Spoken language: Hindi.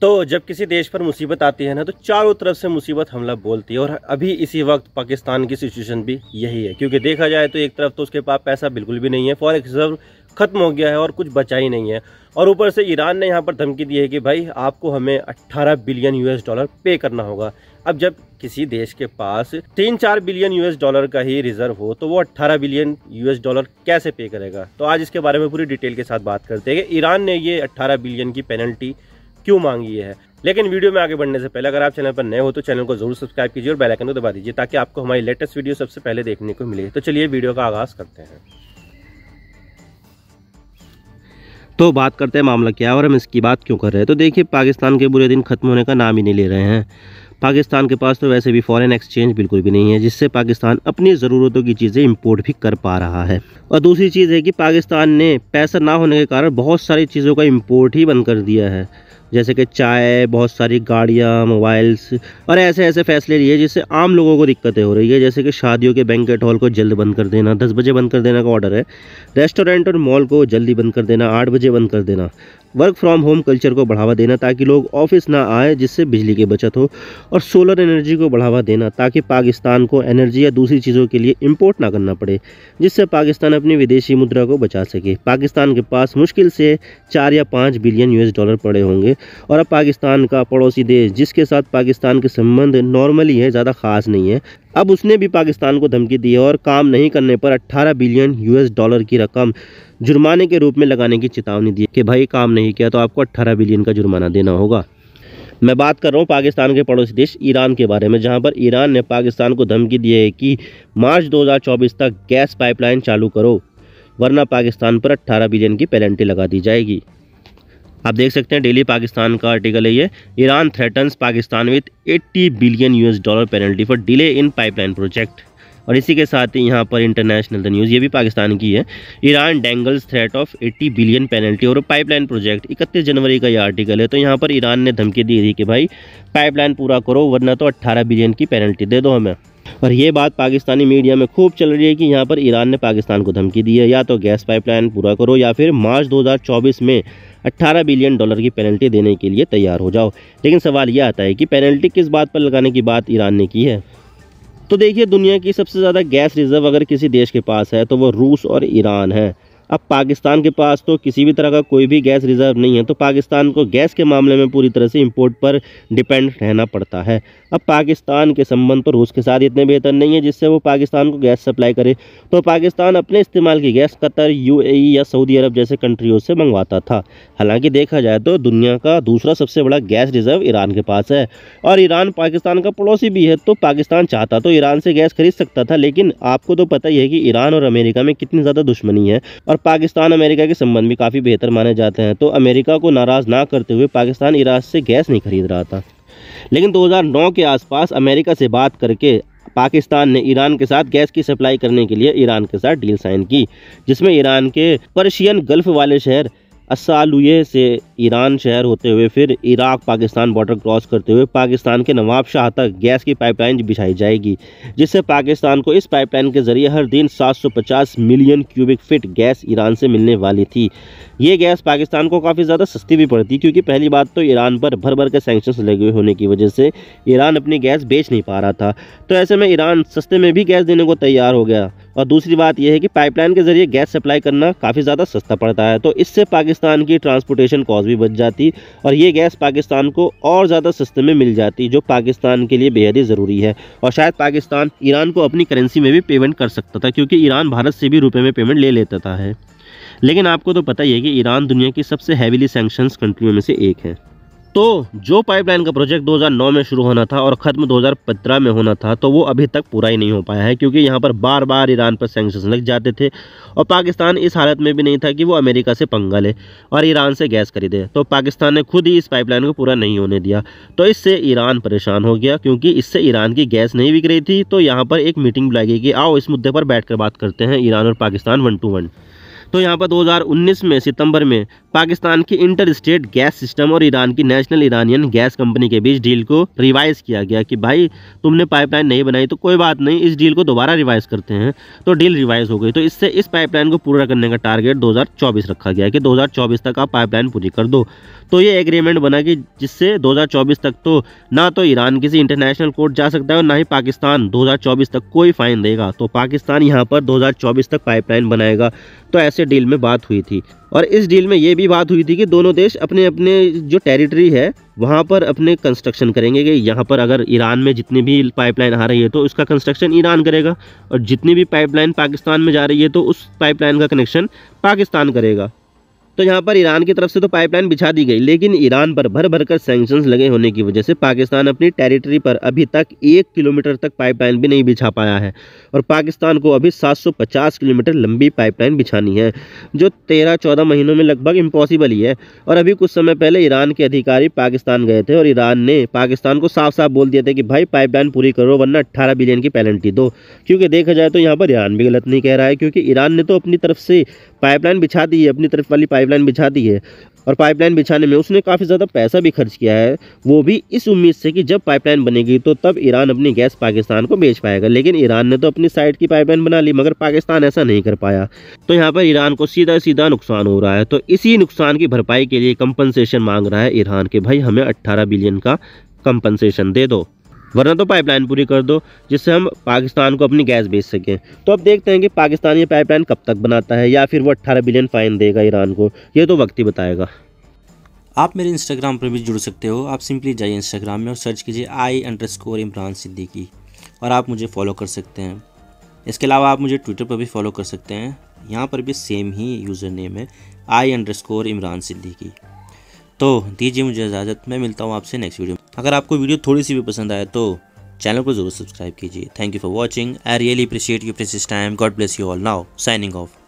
तो जब किसी देश पर मुसीबत आती है ना तो चारों तरफ से मुसीबत हमला बोलती है और अभी इसी वक्त पाकिस्तान की सिचुएशन भी यही है क्योंकि देखा जाए तो एक तरफ तो उसके पास पैसा बिल्कुल भी नहीं है फॉर रिजर्व ख़त्म हो गया है और कुछ बचा ही नहीं है और ऊपर से ईरान ने यहाँ पर धमकी दी है कि भाई आपको हमें 18 बिलियन यूएस डॉलर पे करना होगा अब जब किसी देश के पास तीन चार बिलियन यूएस डॉलर का ही रिजर्व हो तो वो 18 बिलियन यूएस डॉलर कैसे पे करेगा तो आज इसके बारे में पूरी डिटेल के साथ बात करते हैं ईरान ने ये अट्ठारह बिलियन की पेनल्टी क्यों मांगी है लेकिन वीडियो में आगे बढ़ने से पहले अगर आप चैनल पर नए हो तो चैनल को जरूर सब्सक्राइब कीजिए और बेल आइकन को दबा दीजिए ताकि आपको हमारी लेटेस्ट वीडियो सबसे पहले देखने को मिले तो चलिए वीडियो का आगाज करते हैं तो बात करते हैं मामला क्या है और हम इसकी बात क्यों कर रहे हैं तो देखिए पाकिस्तान के बुरे दिन खत्म होने का नाम ही नहीं ले रहे हैं पाकिस्तान के पास तो वैसे भी फॉरेन एक्सचेंज बिल्कुल भी नहीं है जिससे पाकिस्तान अपनी ज़रूरतों की चीज़ें इंपोर्ट भी कर पा रहा है और दूसरी चीज़ है कि पाकिस्तान ने पैसा ना होने के कारण बहुत सारी चीज़ों का इम्पोर्ट ही बंद कर दिया है जैसे कि चाय बहुत सारी गाड़ियाँ मोबाइल्स और ऐसे ऐसे फैसले लिए जिससे आम लोगों को दिक्कतें हो रही है जैसे कि शादियों के बैंकेट हॉल को जल्द बंद कर देना दस बजे बंद कर देना का ऑर्डर है रेस्टोरेंट और मॉल को जल्दी बंद कर देना आठ बजे बंद कर देना वर्क फ्रॉम होम कल्चर को बढ़ावा देना ताकि लोग ऑफिस ना आए जिससे बिजली की बचत हो और सोलर एनर्जी को बढ़ावा देना ताकि पाकिस्तान को एनर्जी या दूसरी चीज़ों के लिए इम्पोर्ट ना करना पड़े जिससे पाकिस्तान अपनी विदेशी मुद्रा को बचा सके पाकिस्तान के पास मुश्किल से चार या पाँच बिलियन यू डॉलर पड़े होंगे और अब पाकिस्तान का पड़ोसी देश जिसके साथ पाकिस्तान के संबंध नॉर्मली है ज़्यादा ख़ास नहीं है अब उसने भी पाकिस्तान को धमकी दी है और काम नहीं करने पर 18 बिलियन यूएस डॉलर की रकम जुर्माने के रूप में लगाने की चेतावनी दी कि भाई काम नहीं किया तो आपको 18 बिलियन का जुर्माना देना होगा मैं बात कर रहा हूँ पाकिस्तान के पड़ोसी देश ईरान के बारे में जहाँ पर ईरान ने पाकिस्तान को धमकी दी है कि मार्च दो तक गैस पाइपलाइन चालू करो वरना पाकिस्तान पर अट्ठारह बिलियन की पेनल्टी लगा दी जाएगी आप देख सकते हैं डेली पाकिस्तान का आर्टिकल है ये Iran threatens Pakistan with 80 billion US dollar penalty for delay in pipeline project और इसी के साथ ही यहाँ पर इंटरनेशनल द न्यूज़ ये भी पाकिस्तान की है Iran dangles threat of 80 billion penalty और पाइपलाइन प्रोजेक्ट 31 जनवरी का ये आर्टिकल है तो यहाँ पर ईरान ने धमकी दी थी कि भाई पाइपलाइन पूरा करो वरना तो 18 बिलियन की पेनल्टी दे दो हमें और ये बात पाकिस्तानी मीडिया में खूब चल रही है कि यहाँ पर ईरान ने पाकिस्तान को धमकी दी है या तो गैस पाइपलाइन पूरा करो या फिर मार्च 2024 में 18 बिलियन डॉलर की पेनल्टी देने के लिए तैयार हो जाओ लेकिन सवाल यह आता है कि पेनल्टी किस बात पर लगाने की बात ईरान ने की है तो देखिए दुनिया की सबसे ज़्यादा गैस रिज़र्व अगर किसी देश के पास है तो वो रूस और ईरान है अब पाकिस्तान के पास तो किसी भी तरह का कोई भी गैस रिजर्व नहीं है तो पाकिस्तान को गैस के मामले में पूरी तरह से इंपोर्ट पर डिपेंड रहना पड़ता है अब पाकिस्तान के संबंध तो रूस के साथ इतने बेहतर नहीं है जिससे वो पाकिस्तान को गैस सप्लाई करे तो पाकिस्तान अपने इस्तेमाल की गैस कतर यू या सऊदी अरब जैसे कंट्रियों से मंगवाता था हालाँकि देखा जाए तो दुनिया का दूसरा सबसे बड़ा गैस रिजर्व ईरान के पास है और ईरान पाकिस्तान का पड़ोसी भी है तो पाकिस्तान चाहता तो ईरान से गैस खरीद सकता था लेकिन आपको तो पता ही है कि ईरान और अमेरिका में कितनी ज़्यादा दुश्मनी है और और पाकिस्तान अमेरिका के संबंध भी काफ़ी बेहतर माने जाते हैं तो अमेरिका को नाराज़ ना करते हुए पाकिस्तान ईरान से गैस नहीं खरीद रहा था लेकिन 2009 के आसपास अमेरिका से बात करके पाकिस्तान ने ईरान के साथ गैस की सप्लाई करने के लिए ईरान के साथ डील साइन की जिसमें ईरान के पर्शियन गल्फ वाले शहर असालुए से ईरान शहर होते हुए फिर इराक पाकिस्तान बॉर्डर क्रॉस करते हुए पाकिस्तान के नवाब शाह तक गैस की पाइपलाइन बिछाई जाएगी जिससे पाकिस्तान को इस पाइपलाइन के ज़रिए हर दिन 750 million cubic feet gas Iran से मिलने वाली थी ये गैस पाकिस्तान को काफ़ी ज़्यादा सस्ती भी पड़ती क्योंकि पहली बात तो ईरान पर भर भर के सेंक्शन लगे हुए होने की वजह से ईरान अपनी गैस बेच नहीं पा रहा था तो ऐसे में ईरान सस्ते में भी गैस देने को तैयार हो गया और दूसरी बात यह है कि पाइपलाइन के ज़रिए गैस सप्लाई करना काफ़ी ज़्यादा सस्ता पड़ता है तो इससे पाकिस्तान की ट्रांसपोर्टेशन कॉस्ट भी बच जाती और ये गैस पाकिस्तान को और ज़्यादा सस्ते में मिल जाती जो पाकिस्तान के लिए बेहद ही ज़रूरी है और शायद पाकिस्तान ईरान को अपनी करेंसी में भी पेमेंट कर सकता था क्योंकि ईरान भारत से भी रुपये में पेमेंट ले लेता है लेकिन आपको तो पता ही है कि ईरान दुनिया की सबसे हैवीली सेंक्शन कंट्रियों में से एक है तो जो पाइपलाइन का प्रोजेक्ट 2009 में शुरू होना था और ख़त्म 2015 में होना था तो वो अभी तक पूरा ही नहीं हो पाया है क्योंकि यहाँ पर बार बार ईरान पर सेंक्शन लग जाते थे और पाकिस्तान इस हालत में भी नहीं था कि वो अमेरिका से पंगा ले और ईरान से गैस खरीदे तो पाकिस्तान ने खुद ही इस पाइपलाइन को पूरा नहीं होने दिया तो इससे ईरान परेशान हो गया क्योंकि इससे ईरान की गैस नहीं बिक रही थी तो यहाँ पर एक मीटिंग बुलाई गई कि आओ इस मुद्दे पर बैठ कर बात करते हैं ईरान और पाकिस्तान वन टू वन तो यहाँ पर 2019 में सितंबर में पाकिस्तान की इंटर स्टेट गैस सिस्टम और ईरान की नेशनल ईरानियन गैस कंपनी के बीच डील को रिवाइज किया गया कि भाई तुमने पाइपलाइन नहीं बनाई तो कोई बात नहीं इस डील को दोबारा रिवाइज करते हैं तो डील रिवाइज हो गई तो इससे इस पाइपलाइन को पूरा करने का टारगेट दो रखा गया कि दो तक आप पाइपलाइन पूरी कर दो तो ये एग्रीमेंट बना कि जिससे दो तक तो ना तो ईरान किसी इंटरनेशनल कोर्ट जा सकता है और ना ही पाकिस्तान दो तक कोई फाइन देगा तो पाकिस्तान यहाँ पर दो तक पाइपलाइन बनाएगा तो ऐसा से डील में बात हुई थी और इस डील में ये भी बात हुई थी कि दोनों देश अपने अपने जो टेरिटरी है वहाँ पर अपने कंस्ट्रक्शन करेंगे कि यहाँ पर अगर ईरान में जितनी भी पाइपलाइन आ रही है तो उसका कंस्ट्रक्शन ईरान करेगा और जितनी भी पाइपलाइन पाकिस्तान में जा रही है तो उस पाइपलाइन का कनेक्शन पाकिस्तान करेगा तो यहाँ पर ईरान की तरफ से तो पाइपलाइन बिछा दी गई लेकिन ईरान पर भर भर कर सेंक्शन लगे होने की वजह से पाकिस्तान अपनी टेरिटरी पर अभी तक एक किलोमीटर तक पाइपलाइन भी नहीं बिछा पाया है और पाकिस्तान को अभी 750 किलोमीटर लंबी पाइपलाइन बिछानी है जो तेरह चौदह महीनों में लगभग इम्पॉसिबल ही है और अभी कुछ समय पहले ईरान के अधिकारी पाकिस्तान गए थे और ईरान ने पाकिस्तान को साफ साफ बोल दिया था कि भाई पाइपलाइन पूरी करो वरना अट्ठारह बिलियन की पेनल्टी दो क्योंकि देखा जाए तो यहाँ पर ईरान भी गलत नहीं कह रहा है क्योंकि ईरान ने तो अपनी तरफ से पाइपलाइन बिछा दी है अपनी तरफ वाली पाइपलाइन बिछा दी है और पाइपलाइन बिछाने में उसने काफ़ी ज़्यादा पैसा भी खर्च किया है वो भी इस उम्मीद से कि जब पाइपलाइन बनेगी तो तब ईरान अपनी गैस पाकिस्तान को बेच पाएगा लेकिन ईरान ने तो अपनी साइड की पाइपलाइन बना ली मगर पाकिस्तान ऐसा नहीं कर पाया तो यहाँ पर ईरान को सीधा सीधा नुकसान हो रहा है तो इसी नुकसान की भरपाई के लिए कंपनसेशन मांग रहा है ईरान के भाई हमें अट्ठारह बिलियन का कंपनसेशन दे दो वरना तो पाइपलाइन पूरी कर दो जिससे हम पाकिस्तान को अपनी गैस बेच सकें तो अब देखते हैं कि पाकिस्तान ये पाइपलाइन कब तक बनाता है या फिर वो अट्ठारह बिलियन फ़ाइन देगा ईरान को ये तो वक्त ही बताएगा आप मेरे इंस्टाग्राम पर भी जुड़ सकते हो आप सिंपली जाइए इंस्टाग्राम में और सर्च कीजिए आई अंडर इमरान सिद्दीकी और आप मुझे फॉलो कर सकते हैं इसके अलावा आप मुझे ट्विटर पर भी फॉलो कर सकते हैं यहाँ पर भी सेम ही यूज़र नेम है I underscore Imran Siddiqui तो दीजिए मुझे इजाज़त मैं मिलता हूँ आपसे नेक्स्ट वीडियो में अगर आपको वीडियो थोड़ी सी भी पसंद आए तो चैनल को जरूर सब्सक्राइब कीजिए thank you for watching I really appreciate you press time God bless you all now signing of